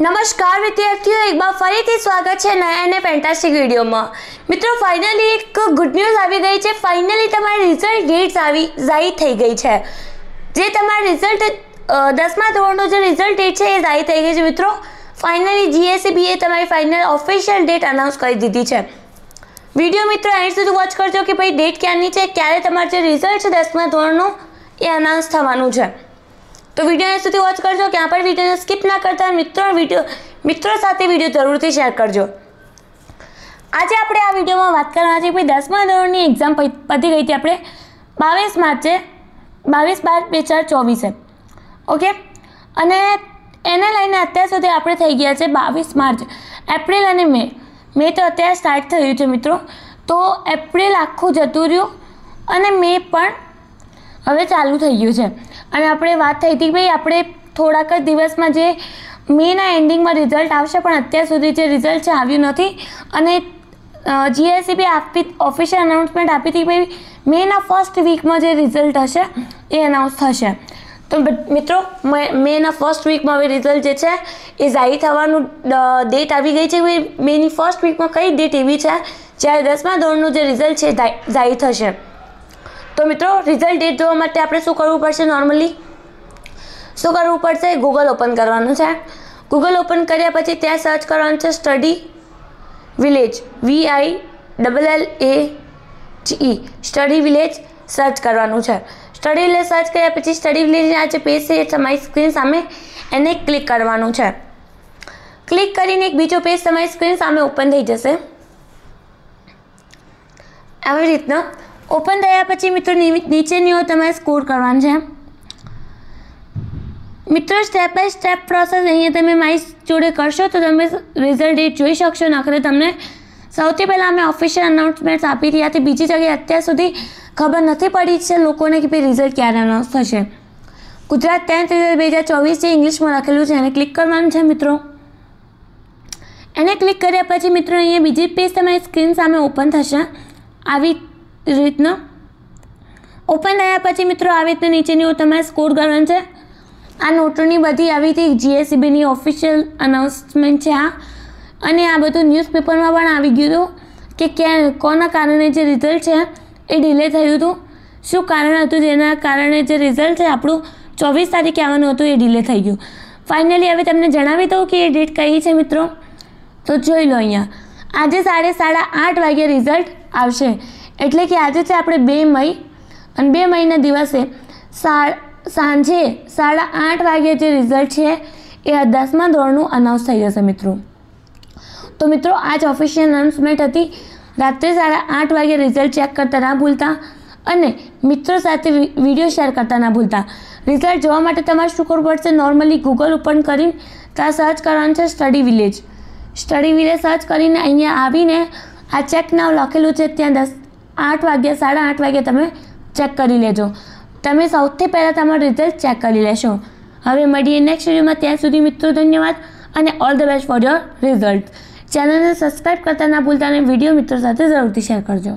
નમસ્કાર વિદ્યાર્થીઓ એક બાર ફરીથી સ્વાગત છે નયા અને ફેન્ટાસ્ટિક વિડીયોમાં મિત્રો ફાઇનલી એક ગુડ ન્યૂઝ આવી ગઈ છે ફાઇનલી તમારી રિઝલ્ટ ડેટ્સ આવી જાહેર થઈ ગઈ છે જે તમારા રિઝલ્ટ દસમા ધોરણનું જે રિઝલ્ટ ડેટ છે એ જાહેર થઈ ગઈ છે મિત્રો ફાઇનલી જીએસસીબીએ e તમારી ફાઇનલ ઓફિશિયલ ડેટ અનાઉન્સ કરી દીધી છે વિડીયો મિત્રો એન્ડ સુધી વોચ કરજો કે ભાઈ ડેટ ક્યારની છે ક્યારે તમારું જે રિઝલ્ટ છે દસમા ધોરણનું એ અનાઉન્સ થવાનું છે તો વિડીયોને સુધી વોચ કરજો ક્યાં પણ વિડીયોને સ્કીપ ના કરતા મિત્રો વિડીયો મિત્રો સાથે વિડીયો જરૂરથી શેર કરજો આજે આપણે આ વિડીયોમાં વાત કરવાના છે ભાઈ દસમા ધોરણની એક્ઝામ પતી ગઈ હતી આપણે બાવીસ માર્ચે બાવીસ બાર બે હજાર ચોવીસે ઓકે અને એને લઈને અત્યાર સુધી આપણે થઈ ગયા છે બાવીસ માર્ચ એપ્રિલ અને મે મે તો અત્યારે સ્ટાર્ટ થયું છે મિત્રો તો એપ્રિલ આખું જતું રહ્યું અને મે પણ હવે ચાલુ થઈ ગયું છે અને આપણે વાત થઈ હતી કે ભાઈ આપણે થોડાક જ દિવસમાં જે મેના એન્ડિંગમાં રિઝલ્ટ આવશે પણ અત્યાર સુધી જે રિઝલ્ટ છે આવ્યું નથી અને જીએસસીબી e આપી ઓફિશિયલ અનાઉન્સમેન્ટ આપી હતી ભાઈ મેના ફર્સ્ટ વીકમાં જે રિઝલ્ટ હશે એ અનાઉન્સ થશે તો મિત્રો મેના ફર્સ્ટ વીકમાં હવે રિઝલ્ટ જે છે એ જાહેર થવાનું ડેટ આવી ગઈ છે મેની ફર્સ્ટ વીકમાં કઈ ડેટ એવી છે જ્યારે દસમા ધોરણનું જે રિઝલ્ટ છે જાહેર થશે તો મિત્રો રિઝલ્ટ ડેટ જોવા માટે આપણે શું કરવું પડશે નોર્મલી શું કરવું પડશે ગૂગલ ઓપન કરવાનું છે ગૂગલ ઓપન કર્યા પછી ત્યાં સર્ચ કરવાનું છે study village V I double L A G study village search કરવાનું છે સ્ટડી વિલેજ સર્ચ કર્યા પછી સ્ટડી વિલેજના જે પેજ છે એ તમારી સ્ક્રીન સામે એને ક્લિક કરવાનું છે ક્લિક કરીને એક બીજો પેજ તમારી સ્ક્રીન સામે ઓપન થઈ જશે આવી રીતના ઓપન થયા પછી મિત્રો નીચેનીઓ તમારે સ્કોર કરવાનું છે મિત્રો સ્ટેપ બાય સ્ટેપ પ્રોસેસ અહીંયા તમે મારી જોડે કરશો તો તમે રિઝલ્ટ ડેટ જોઈ શકશો નકરે તમને સૌથી પહેલાં અમે ઓફિશિયલ અનાઉન્સમેન્ટ આપી રહ્યા હતી બીજી જગ્યાએ અત્યાર સુધી ખબર નથી પડી છે લોકોને કે ભાઈ રિઝલ્ટ ક્યારે અનાઉન્સ થશે ગુજરાત ટેન્થ રિઝલ્ટ બે હજાર ચોવીસ જે ઇંગ્લિશમાં લખેલું છે એને ક્લિક કરવાનું છે મિત્રો એને ક્લિક કર્યા પછી મિત્રો અહીંયા બીજી પેજ તમારી સ્ક્રીન સામે ઓપન થશે આવી રીતનો ઓપન થયા પછી મિત્રો આવી રીતે નીચેની તમારે સ્કોર કરવાનું છે આ નોટોની બધી આવી હતી જીએસસીબીની ઓફિશિયલ અનાઉન્સમેન્ટ છે આ અને આ બધું ન્યૂઝપેપરમાં પણ આવી ગયું હતું કે ક્યાં કોના કારણે જે રિઝલ્ટ છે એ ડિલે થયું હતું શું કારણ હતું જેના કારણે જે રિઝલ્ટ છે આપણું ચોવીસ તારીખે આવવાનું હતું એ ડિલે થઈ ગયું ફાઇનલી હવે તમને જણાવી દઉં કે એ ડેટ કઈ છે મિત્રો તો જોઈ લો અહીંયા આજે સાડા સાડા આઠ વાગ્યે રિઝલ્ટ આવશે એટલે કે આજે છે આપણે બે મઈ અને બે મહિના દિવસે સાંજે સાડા આઠ વાગ્યે જે રિઝલ્ટ છે એ દસમા ધોરણનું અનાઉન્સ થઈ જશે મિત્રો તો મિત્રો આજ ઓફિશિયલ અનાઉન્સમેન્ટ હતી રાત્રે સાડા આઠ વાગે રિઝલ્ટ ચેક કરતા ના ભૂલતા અને મિત્રો સાથે વિડીયો શેર કરતા ના ભૂલતા રિઝલ્ટ જોવા માટે તમારે શું કરવું પડશે નોર્મલી ગૂગલ ઓપન કરીને ત્યાં સર્ચ કરવાનું છે study village study village search કરીને અહીંયા આવીને આ ચેક નામ લખેલું છે ત્યાં દસ આઠ વાગ્યા સાડા આઠ વાગ્યા તમે ચેક કરી લેજો તમે સૌથી પહેલાં તમારું રિઝલ્ટ ચેક કરી લેશો હવે મળીએ નેક્સ્ટ વિડીયોમાં ત્યાં સુધી મિત્રો ધન્યવાદ અને all the best for your result ચેનલને સબસ્ક્રાઈબ કરતા ના ભૂલતા અને વિડીયો મિત્રો સાથે જરૂરથી શેર કરજો